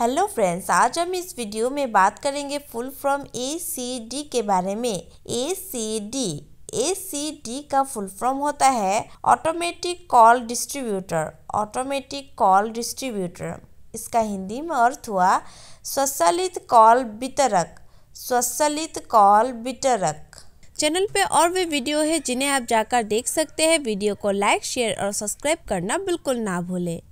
hello friends आज हम इस वीडियो में बात करेंगे full form A C D के बारे में A C D A C D का फुल फॉर्म होता है automatic call distributor automatic call distributor इसका हिंदी में अर्थ हुआ स्वचालित कॉल वितरक स्वचालित कॉल वितरक चैनल पे और भी वीडियो है जिन्हें आप जाकर देख सकते हैं वीडियो को लाइक शेयर और सब्सक्राइब करना बिल्कुल ना भूलें